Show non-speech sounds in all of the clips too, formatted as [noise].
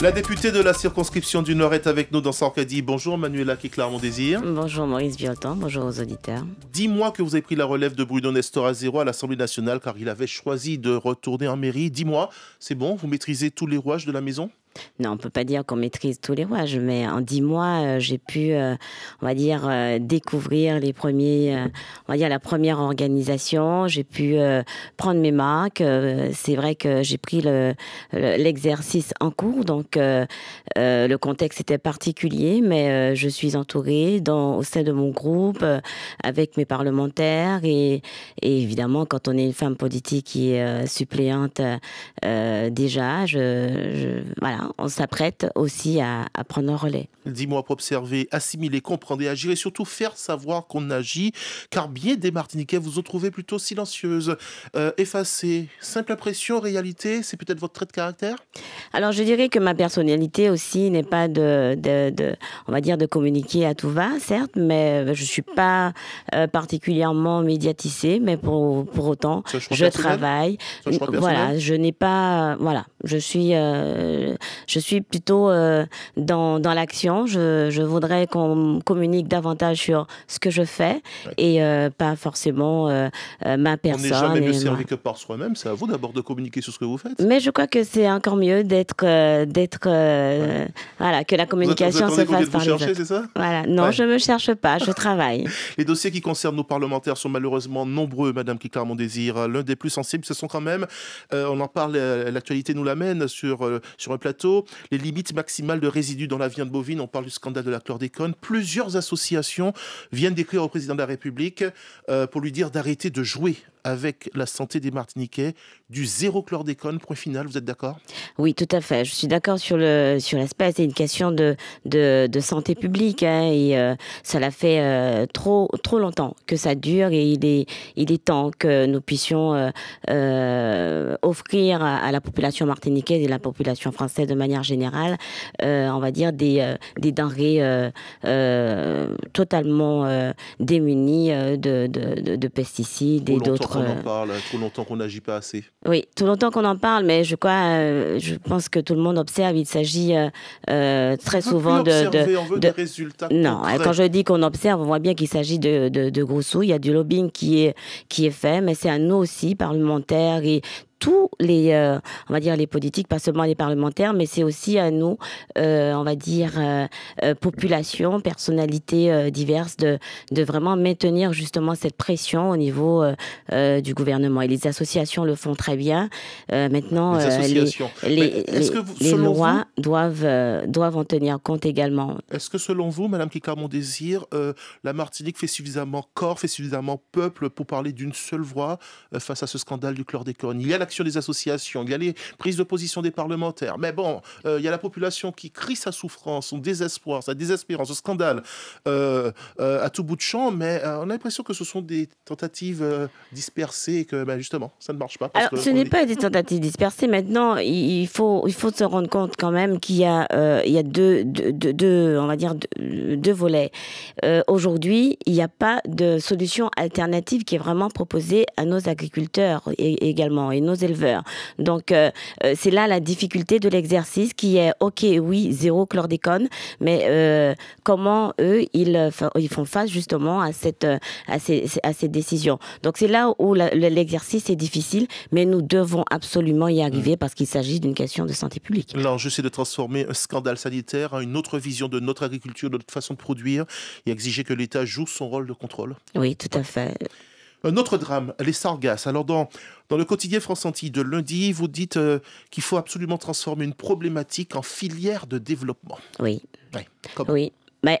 La députée de la circonscription du Nord est avec nous dans Sarkadi. Bonjour Manuela mon Désir. Bonjour Maurice Viotan, bonjour aux auditeurs. Dis-moi que vous avez pris la relève de Bruno Nestor à zéro à l'Assemblée nationale car il avait choisi de retourner en mairie. Dis-moi, c'est bon, vous maîtrisez tous les rouages de la maison non, on peut pas dire qu'on maîtrise tous les rouages, mais en dix mois, euh, j'ai pu, euh, on va dire, euh, découvrir les premiers, on va dire la première organisation. J'ai pu prendre mes marques. c'est vrai que j'ai pris l'exercice en cours, donc le contexte était particulier, mais je suis entourée dans, au sein de mon groupe avec mes parlementaires et, évidemment, quand on est une femme politique qui est suppléante déjà, je, voilà on s'apprête aussi à, prendre un relais. Dis-moi pour observer, assimiler, comprendre et agir et surtout faire savoir qu'on agit, car bien des Martiniquais vous ont trouvé plutôt silencieuse, euh, effacée. Simple impression, réalité, c'est peut-être votre trait de caractère Alors je dirais que ma personnalité aussi n'est pas de, on va dire, de communiquer à tout va, certes, mais je ne suis pas euh, particulièrement médiatisée, mais pour, pour autant, je travaille. Voilà, je n'ai pas, voilà, je suis, euh, je suis plutôt euh, dans, dans l'action. Je, voudrais qu'on communique davantage sur ce que je fais et euh, pas forcément euh, ma personne. On n'est jamais mieux servi que par soi-même. C'est à vous d'abord de communiquer sur ce que vous faites. Mais je crois que c'est encore mieux d'être, d'être, voilà, que la communication se fasse par vous cherchez, les C'est Ça voilà. Non, je je me cherche pas. Je travaille. [laughs] les dossiers qui concernent nos parlementaires sont malheureusement nombreux, Madame Kiklar Mondésir. L'un des plus sensibles, ce sont quand même, on en parle, l'actualité nous l'amène sur sur un plateau les limites maximales de résidus dans la viande bovine, on parle du scandale de la chlordécone. Plusieurs associations viennent d'écrire au président de la République euh, pour lui dire d'arrêter de jouer avec la santé des Martiniquais du zéro chlordécone, point final, vous êtes d'accord Oui, tout à fait. Je suis d'accord sur l'aspect, sur c'est une question de, de, santé publique hein, et euh, ça l'a fait euh, trop, trop longtemps que ça dure et il est, il est temps que nous puissions euh, offrir à, la population martiniquaise et à la population française de manière générale, on va dire, des, denrées totalement démunies de pesticides et d'autres qu'on en euh, parle, trop longtemps qu'on n'agit pas assez. Oui, le longtemps qu'on en parle, mais je crois, euh, je pense que tout le monde observe. Il s'agit euh, très souvent de, résultats. Non, quand je dis qu'on observe, on voit bien qu'il s'agit de, gros sous. Il y a du lobbying qui est qui est fait, mais c'est à nous aussi parlementaires et tous les, euh, on va dire les politiques, pas seulement les parlementaires, mais c'est aussi à nous, euh, on va dire, euh, population, personnalités diverses, de, de vraiment maintenir justement cette pression au niveau du gouvernement. Et les associations le font très bien. maintenant, les, lois doivent, doivent en tenir compte également. Est-ce que selon vous, Madame kikar désir la Martinique fait suffisamment corps, fait suffisamment peuple pour parler d'une seule voix face à ce scandale du chlordécone Il y a sur des associations, il y a les prises de position des parlementaires. Mais bon, euh, il y a la population qui crie sa souffrance, son désespoir, sa désespérance, son scandale euh, euh, à tout bout de champ, mais on a l'impression que ce sont des tentatives dispersées et que ben, justement, ça ne marche pas. Alors, ce n'est pas des tentatives dispersées. Maintenant, il faut, il faut se rendre compte quand même qu'il y a, il y a deux, on va dire, deux, volets. aujourd'hui, il n'y a pas de solution alternative qui est vraiment proposée à nos agriculteurs également et nos éleveurs. Donc euh, euh, c'est là la difficulté de l'exercice qui est ok oui zéro chlordécone, mais euh, comment eux ils, ils font face justement à cette à ces, à ces décisions. Donc c'est là où l'exercice est difficile, mais nous devons absolument y arriver mm. parce qu'il s'agit d'une question de santé publique. L'enjeu c'est de transformer un scandale sanitaire à une autre vision de notre agriculture, de notre façon de produire et exiger que l'État joue son rôle de contrôle. Oui, tout à fait. Un autre drame, les sargasses. Alors dans, dans le quotidien France Antilles de lundi, vous dites euh, qu'il faut absolument transformer une problématique en filière de développement. Oui. oui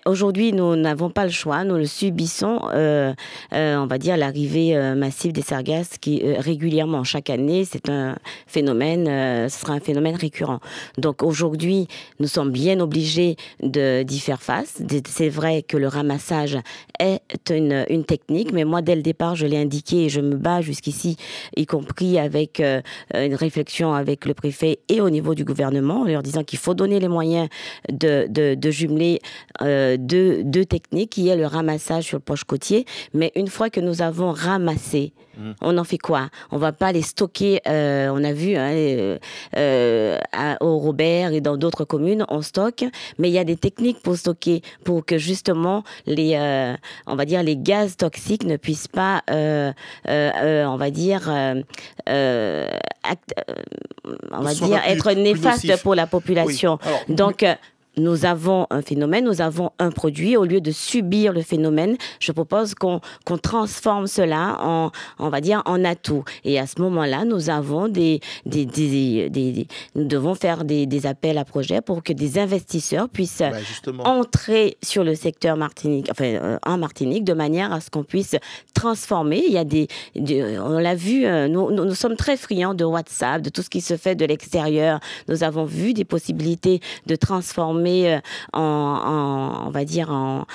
aujourd'hui, nous n'avons pas le choix, nous le subissons, euh, euh, on va dire, l'arrivée euh, massive des sargasses qui régulièrement, chaque année, c'est un phénomène, ce sera un phénomène récurrent. Donc aujourd'hui, nous sommes bien obligés d'y faire face. C'est vrai que le ramassage est une, technique, mais moi, dès le départ, je l'ai indiqué et je me bats jusqu'ici, y compris avec une réflexion avec le préfet et au niveau du gouvernement, en leur disant qu'il faut donner les moyens de, de jumeler euh, deux, deux, techniques, qui est le ramassage sur le poche côtier. Mais une fois que nous avons ramassé, mm. on en fait quoi On va pas les stocker. Euh, on a vu hein, euh, au Robert et dans d'autres communes, on stocke. Mais il y a des techniques pour stocker, pour que justement les, on va dire les gaz toxiques ne puissent pas, on va dire, on va dire être néfastes pour la population. Donc nous mm. avons un phénomène, nous avons un produit. Au lieu de subir le phénomène, je propose qu'on transforme cela en, on va dire, en atout. Et à ce moment-là, nous avons des, des, nous devons faire des, appels à projets pour que des investisseurs puissent bah, entrer sur le secteur Martinique, enfin, euh, en Martinique, de manière à ce qu'on puisse transformer. Il y a des, on l'a vu, euh, nous sommes très friands de WhatsApp, de tout ce qui se fait de l'extérieur. Nous avons vu des possibilités de transformer euh, en, on va dire en,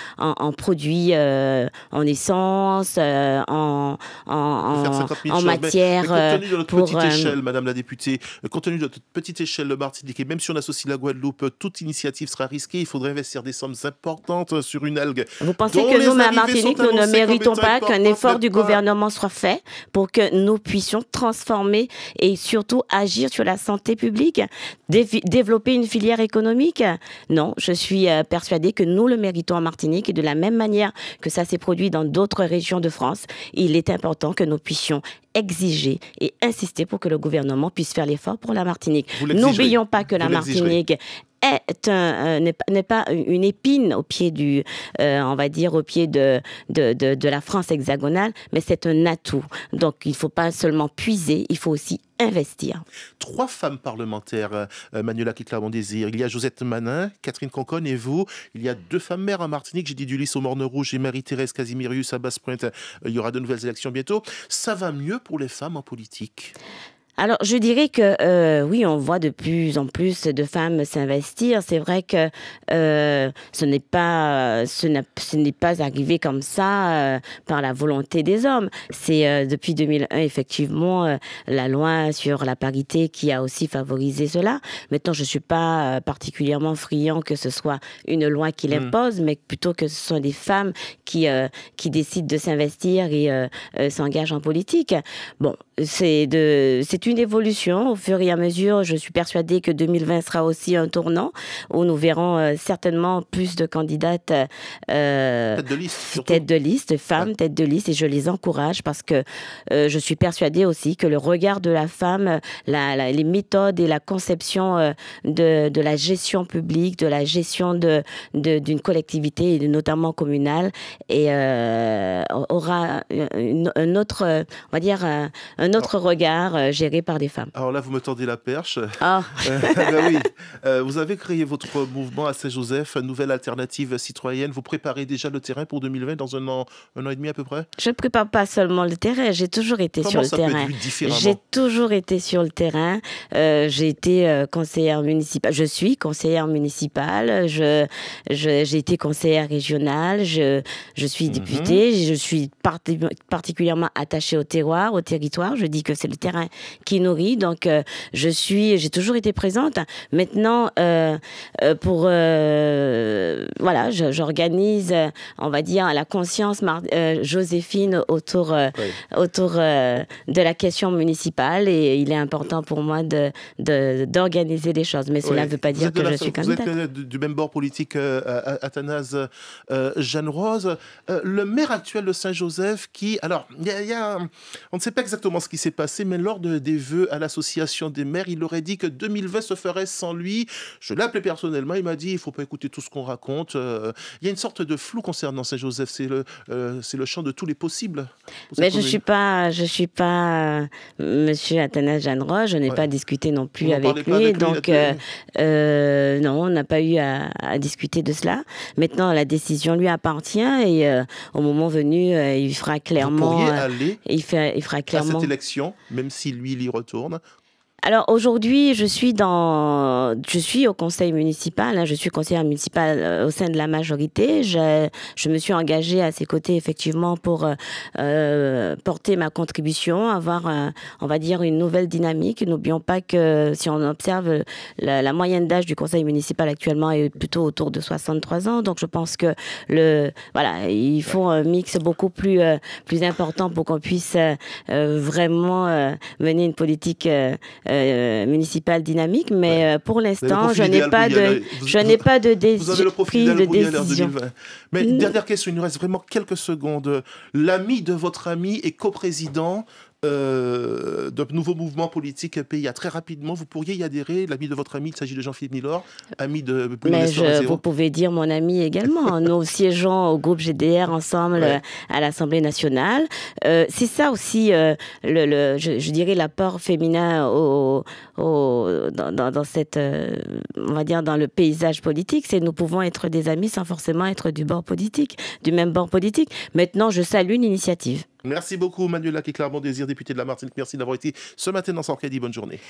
produits, euh, en essence, euh, en, en, matière. compte tenu de notre petite échelle, Madame la députée, compte tenu de notre petite échelle, de Martinique, et même si on associe la Guadeloupe, toute initiative sera risquée. Il faudrait investir des sommes importantes sur une algue. Vous pensez que nous, à Martinique, nous ne méritons pas qu'un effort du gouvernement soit fait pour que nous puissions transformer et surtout agir sur la santé publique, développer une filière économique non, je suis euh, persuadée que nous le méritons en Martinique et de la même manière que ça s'est produit dans d'autres régions de France, il est important que nous puissions exiger et insister pour que le gouvernement puisse faire l'effort pour la Martinique. N'oublions pas que la Martinique est euh, n'est pas, une épine au pied euh, de, de la France hexagonale, mais c'est un atout. Donc il ne faut pas seulement puiser, il faut aussi investir. Trois femmes parlementaires, euh, euh, Manuela mon désir Il y a Josette Manin, Catherine Conconne et vous. Il y a deux femmes maires en Martinique, j'ai dit Ulysse au Morne-Rouge et Marie-Thérèse Casimirius à basse euh, Il y aura de nouvelles élections bientôt. Ça va mieux pour les femmes en politique alors, je dirais que euh, oui, on voit de plus en plus de femmes s'investir. C'est vrai que euh, ce n'est pas ce n'est pas arrivé comme ça euh, par la volonté des hommes. C'est depuis 2001 effectivement la loi sur la parité qui a aussi favorisé cela. Maintenant, je suis pas particulièrement friand que ce soit une loi qui hmm. l'impose, mais plutôt que ce soit des femmes qui qui décident de s'investir et s'engagent en politique. Bon, c'est de c'est une évolution au fur et à mesure je suis persuadée que 2020 sera aussi un tournant où nous verrons euh, certainement plus de candidates euh, tête de liste tête de liste femmes tête de liste et je les encourage parce que euh, je suis persuadée aussi que le regard de la femme la, les méthodes et la conception euh, de, de, la gestion publique de la gestion de d'une collectivité et notamment communale et aura un autre on va dire un autre regard euh, géré par des femmes. Alors là, vous me tendez la perche. Ah. [laughs] Euh, ben euh, vous avez créé votre mouvement à Saint-Joseph, Nouvelle Alternative Citoyenne. Vous préparez déjà le terrain pour 2020 dans un an, un an et demi à peu près Je ne prépare pas seulement le terrain. J'ai toujours été sur le terrain. J'ai toujours été sur le terrain. j'ai été conseillère municipale. Je suis conseillère municipale. Je, j'ai été conseillère régionale. Je, suis mhm. députée. Je suis particulièrement attachée au terroir, au territoire. Je dis que c'est le terrain qui nourrit. Donc, euh, je suis, j'ai toujours été présente. Maintenant, euh, euh, pour voilà, j'organise, on va dire, la conscience Joséphine autour autour de la question municipale. Et il est important pour moi de d'organiser des choses. Mais cela ne veut pas dire que je suis candidate. Vous êtes du même bord politique, Athanase Jeanne Rose. le maire actuel de Saint-Joseph, qui alors, il y a, on ne sait pas exactement ce qui s'est passé, mais lors de, des vœux à l'association des maires, il aurait dit que 2020 se ferait sans lui. Je l'ai appelé personnellement, il m'a dit il faut pas écouter tout ce qu'on raconte. Euh, il y a une sorte de flou concernant Saint-Joseph, c'est le, euh, c'est le champ de tous les possibles. Mais ben, je ne suis pas, je suis pas euh, monsieur Athanase roche je n'ai pas discuté non plus avec lui, donc non, on n'a pas eu à, discuter de cela. Maintenant, la décision lui appartient et au moment venu, il fera clairement. il, fait, il fera clairement même si lui, il y retourne, alors aujourd'hui, je suis dans, je suis au conseil municipal. Hein. je suis conseillère municipale euh, au sein de la majorité. Je, je, me suis engagée à ses côtés effectivement pour euh, euh porter ma contribution, avoir, euh, on va dire, une nouvelle dynamique. N'oublions pas que si on observe la, la moyenne d'âge du conseil municipal actuellement est plutôt autour de 63 ans. Donc je pense que le, voilà, il faut un mix beaucoup plus plus important pour qu'on puisse vraiment mener une politique euh, municipale dynamique, mais euh, pour l'instant, je n'ai pas, de, je n'ai pas de décision. le de décision. Mais dernière question, il nous reste vraiment quelques secondes. L'ami de votre ami est coprésident euh, d'un nouveau mouvement politique PIA. Ah, très rapidement, vous pourriez y adhérer, l'ami de votre ami, il s'agit de Jean-Philippe Milor, ami de... Mais vous pouvez dire mon ami également. Hein, nous siégeons [laughs] au groupe GDR ensemble euh, à l'Assemblée nationale. Euh, c'est ça aussi, euh, le, je, dirais, l'apport féminin au, dans, cette, on va dire, dans le paysage politique, c'est nous pouvons être des amis sans forcément être du bord politique, du même bord politique. Maintenant, je salue l'initiative. Merci beaucoup, Manuela clairement désir député de la Martinique. Merci d'avoir été ce matin dans Sorcadie, Bonne journée.